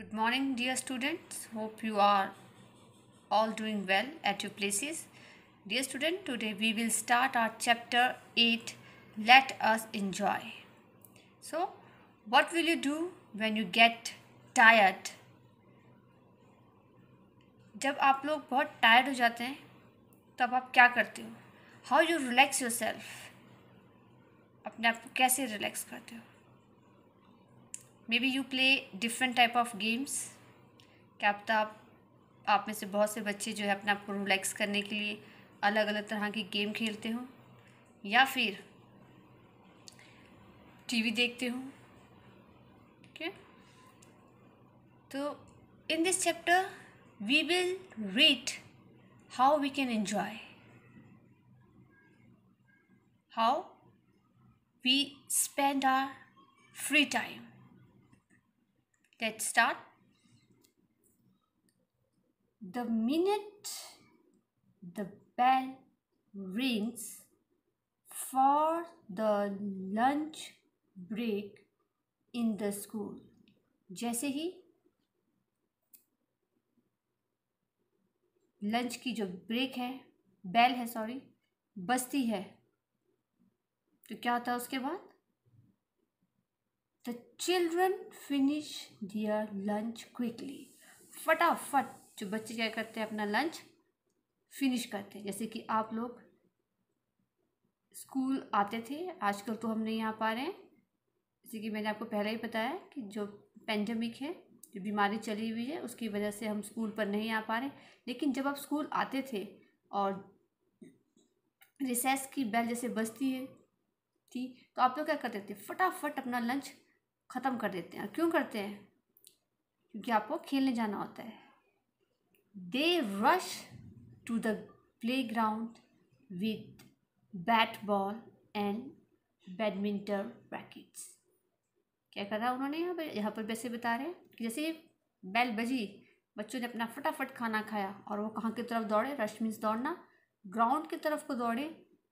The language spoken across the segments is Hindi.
Good morning dear students. Hope you are all doing well at your places. Dear student, today we will start our chapter 8 Let us enjoy. So, what will you do when you get tired? जब आप लोग बहुत tired हो जाते हैं तब आप क्या करते हो How you relax yourself? अपने आप को कैसे relax करते हो may be you play different type of games क्या आप आप आप में से बहुत से बच्चे जो है अपने आप को रिलैक्स करने के लिए अलग अलग तरह की गेम खेलते हों या फिर टीवी देखते हों okay? तो in this chapter we will read how we can enjoy how we spend our free time Let's start. The minute the bell rings for the lunch break in the school. जैसे ही लंच की जो ब्रेक है बेल है सॉरी बस्ती है तो क्या होता है उसके बाद the children finish their lunch quickly फटाफट जो बच्चे क्या करते हैं अपना लंच फिनिश करते हैं जैसे कि आप लोग स्कूल आते थे आजकल तो हम नहीं आ पा रहे हैं जैसे कि मैंने आपको पहले ही बताया कि जो पेंडेमिक है जो बीमारी चली हुई है उसकी वजह से हम स्कूल पर नहीं आ पा रहे लेकिन जब आप स्कूल आते थे और रिसेस की बेल जैसे बजती है थी तो आप लोग क्या करते थे फटाफट अपना लंच ख़त्म कर देते हैं क्यों करते हैं क्योंकि आपको खेलने जाना होता है they rush to the playground with bat ball and badminton rackets क्या करा उन्होंने यहाँ पर यहाँ पर वैसे बता रहे हैं कि जैसे बैल बजी बच्चों ने अपना फटाफट खाना खाया और वो कहाँ की तरफ दौड़े रश मीन्स दौड़ना ग्राउंड की तरफ को दौड़े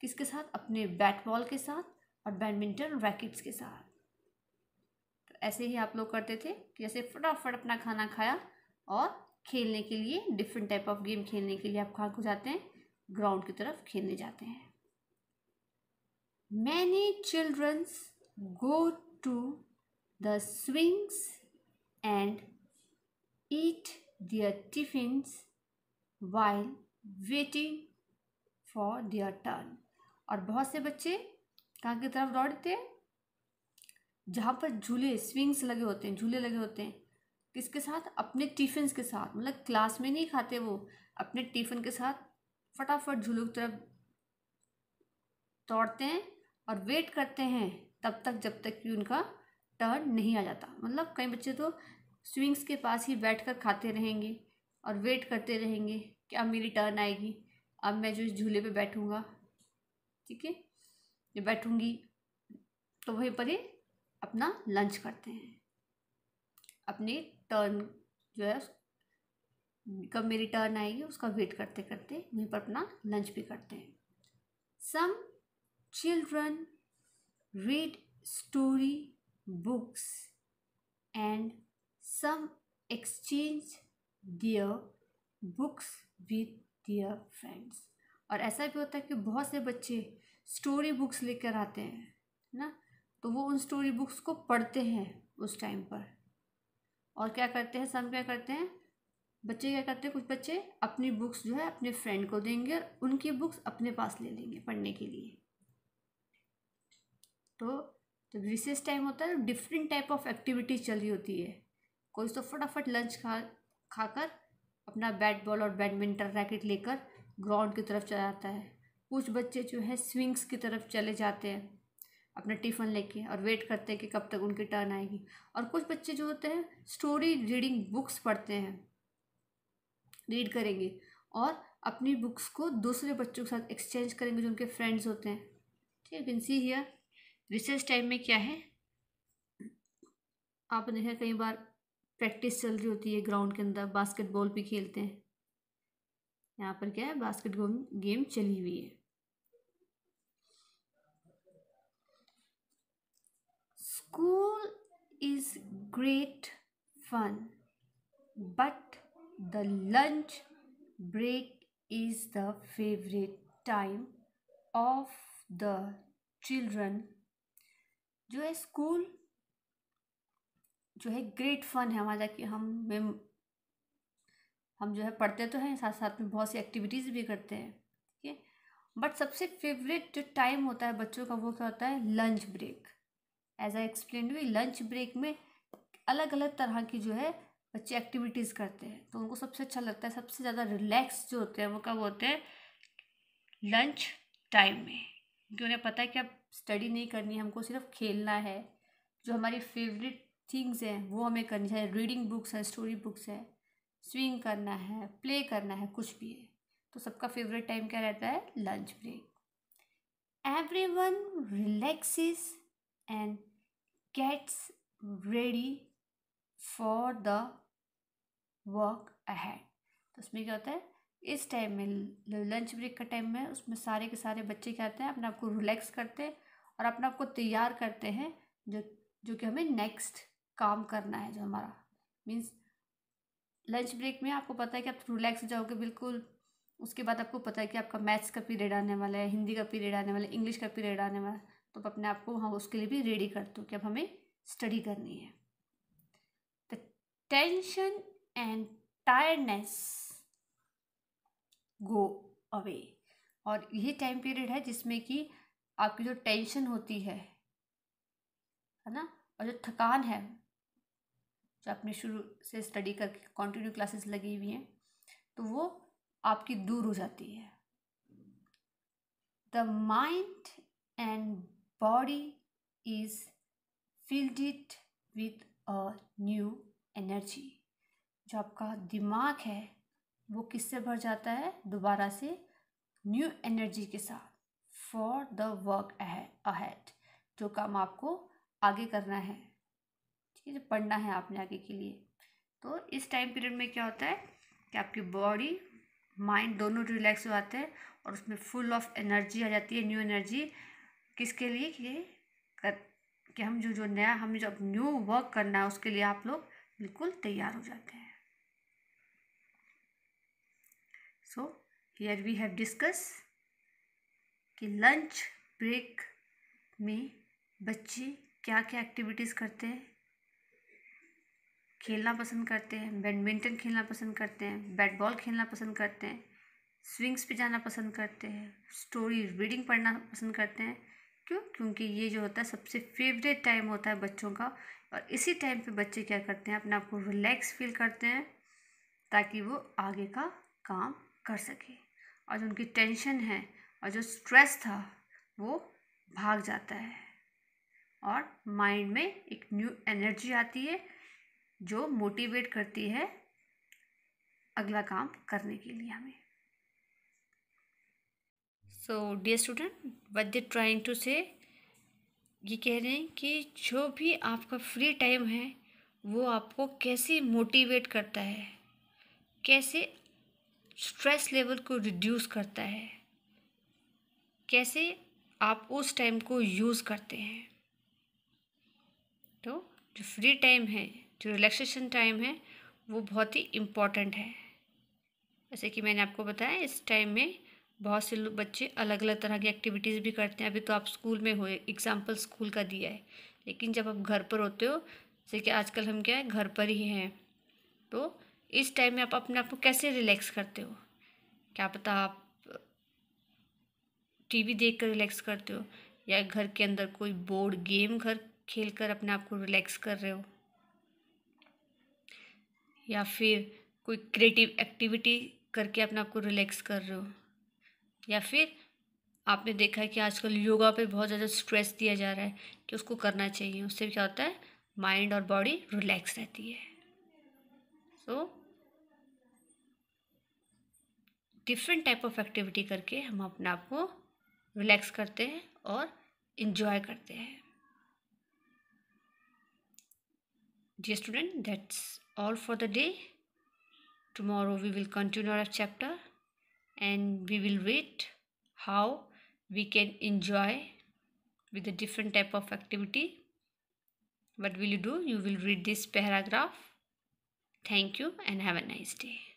किसके साथ अपने बैट बॉल के साथ और बैडमिंटन रैकेट्स के साथ ऐसे ही आप लोग करते थे कि जैसे फटाफट अपना खाना खाया और खेलने के लिए डिफरेंट टाइप ऑफ गेम खेलने के लिए आप कहाँ को जाते हैं ग्राउंड की तरफ खेलने जाते हैं many childrens go to the swings and eat their tiffins while waiting for their turn और बहुत से बच्चे कहाँ की तरफ दौड़ते हैं जहाँ पर झूले स्विंग्स लगे होते हैं झूले लगे होते हैं किसके साथ अपने टिफ़िन के साथ मतलब क्लास में नहीं खाते वो अपने टिफ़िन के साथ फटाफट झूलों की तरफ दौड़ते हैं और वेट करते हैं तब तक जब तक कि उनका टर्न नहीं आ जाता मतलब कई बच्चे तो स्विंग्स के पास ही बैठ कर खाते रहेंगे और वेट करते रहेंगे कि अब मेरी टर्न आएगी अब मैं जो इस झूले पे बैठूँगा ठीक है बैठूँगी तो वहीं पर ही अपना लंच करते हैं अपने टर्न जो है कब मेरी टर्न आएगी उसका वेट करते करते वहीं पर अपना लंच भी करते हैं some children read story books and some exchange their books with their friends और ऐसा भी होता है कि बहुत से बच्चे स्टोरी बुक्स लेकर आते हैं ना तो वो उन स्टोरी बुक्स को पढ़ते हैं उस टाइम पर और क्या करते हैं सम क्या करते हैं बच्चे क्या करते हैं कुछ बच्चे अपनी बुक्स जो है अपने फ्रेंड को देंगे और उनकी बुक्स अपने पास ले लेंगे पढ़ने के लिए तो जब तो रिसेस टाइम होता है डिफरेंट टाइप ऑफ एक्टिविटीज चल रही होती है कोई तो फटाफट लंच खा खाकर अपना बैट बॉल और बैडमिंटन रैकेट लेकर ग्राउंड की तरफ चला जाता है कुछ बच्चे जो है स्विंग्स की तरफ चले जाते हैं अपना टिफ़न लेके और वेट करते हैं कि कब तक उनकी टर्न आएगी और कुछ बच्चे जो होते हैं स्टोरी रीडिंग बुक्स पढ़ते हैं रीड करेंगे और अपनी बुक्स को दूसरे बच्चों के साथ एक्सचेंज करेंगे जो उनके फ्रेंड्स होते हैं ठीक है सी हियर रिसर्च टाइम में क्या है आपने देखा कई बार प्रैक्टिस चल रही होती है ग्राउंड के अंदर बास्केटबॉल भी खेलते हैं यहाँ पर क्या है बास्केटबॉल गेम चली हुई है School is great fun, but the lunch break is the favorite time of the children. जो है स्कूल जो है ग्रेट फन है हमारा कि हम में हम जो है पढ़ते तो हैं साथ साथ में बहुत सी एक्टिविटीज़ भी करते हैं ठीक है बट सबसे फेवरेट जो टाइम होता है बच्चों का वो क्या होता है lunch break as I explain हुई लंच ब्रेक में अलग अलग तरह की जो है बच्चे एक्टिविटीज़ करते हैं तो उनको सबसे अच्छा लगता है सबसे ज़्यादा रिलैक्स जो होते हैं वो कब होते हैं लंच टाइम में क्योंकि उन्हें पता है कि अब स्टडी नहीं करनी है हमको सिर्फ खेलना है जो हमारी फेवरेट थिंग्स हैं वो हमें करनी चाहिए रीडिंग बुक्स हैं स्टोरी बुक्स है स्विंग करना है प्ले करना है कुछ भी है तो सबका फेवरेट टाइम क्या रहता है lunch break everyone relaxes and gets ready for the work ahead तो उसमें क्या होता है इस टाइम में लंच ब्रेक का टाइम में उसमें सारे के सारे बच्चे क्या होते हैं अपने आप को रिलैक्स करते हैं और अपने आप को तैयार करते हैं जो जो कि हमें नेक्स्ट काम करना है जो हमारा मीन्स लंच ब्रेक में आपको पता है कि आप रिलैक्स हो जाओगे बिल्कुल उसके बाद आपको पता है कि आपका मैथ्स का पीरियड आने वाला है हिंदी का पीरियड आने वाला है इंग्लिश का पीरियड आने वाला है तो अपने आप को हम उसके लिए भी रेडी कर दो कि अब हमें स्टडी करनी है the tension and tiredness go away और ये टाइम पीरियड है जिसमें कि आपकी जो टेंशन होती है है ना और जो थकान है जो आपने शुरू से स्टडी करके कंटिन्यू क्लासेस लगी हुई हैं तो वो आपकी दूर हो जाती है the mind and body is filled it with a new energy जो आपका दिमाग है वो किससे भर जाता है दोबारा से न्यू एनर्जी के साथ फॉर द वर्क अहेड जो काम आपको आगे करना है ठीक है जो पढ़ना है आपने आगे के लिए तो इस टाइम पीरियड में क्या होता है कि आपकी बॉडी माइंड दोनों रिलैक्स हो जाते हैं और उसमें फुल ऑफ एनर्जी आ जाती है न्यू एनर्जी किसके लिए कि कर कि हम जो जो नया हम जो न्यू वर्क करना है उसके लिए आप लोग बिल्कुल तैयार हो जाते हैं so here we have discuss कि लंच ब्रेक में बच्चे क्या क्या एक्टिविटीज़ करते हैं खेलना पसंद करते हैं बैडमिंटन खेलना पसंद करते हैं बैट बॉल खेलना पसंद करते हैं स्विंग्स पे जाना पसंद करते हैं स्टोरी रीडिंग पढ़ना पसंद करते हैं क्यों क्योंकि ये जो होता है सबसे फेवरेट टाइम होता है बच्चों का और इसी टाइम पे बच्चे क्या करते हैं अपने आप को रिलैक्स फील करते हैं ताकि वो आगे का काम कर सके और जो उनकी टेंशन है और जो स्ट्रेस था वो भाग जाता है और माइंड में एक न्यू एनर्जी आती है जो मोटिवेट करती है अगला काम करने के लिए हमें so dear student what they trying to say ये कह रहे हैं कि जो भी आपका फ्री टाइम है वो आपको कैसे मोटिवेट करता है कैसे स्ट्रेस लेवल को रिड्यूस करता है कैसे आप उस टाइम को यूज़ करते हैं तो जो फ्री टाइम है जो रिलैक्सेशन टाइम है वो बहुत ही इम्पॉर्टेंट है जैसे कि मैंने आपको बताया इस टाइम में बहुत से लोग बच्चे अलग अलग तरह की एक्टिविटीज़ भी करते हैं अभी तो आप स्कूल में हो एग्ज़ाम्पल स्कूल का दिया है लेकिन जब आप घर पर होते हो जैसे कि आजकल हम क्या है घर पर ही हैं तो इस टाइम में आप अपने आप को कैसे रिलैक्स करते हो क्या पता आप टीवी देख कर रिलैक्स करते हो या घर के अंदर कोई बोर्ड गेम घर खेल कर अपने आप को रिलैक्स कर रहे हो या फिर कोई क्रिएटिव एक्टिविटी करके अपने आप को रिलैक्स कर रहे हो या फिर आपने देखा है कि आजकल योगा पे बहुत ज़्यादा स्ट्रेस दिया जा रहा है कि उसको करना चाहिए उससे क्या होता है माइंड और बॉडी रिलैक्स रहती है so different type of activity करके हम अपने आप को रिलैक्स करते हैं और इन्जॉय करते हैं जी student that's all for the day tomorrow we will continue our chapter and we will read how we can enjoy with a different type of activity what will you do you will read this paragraph thank you and have a nice day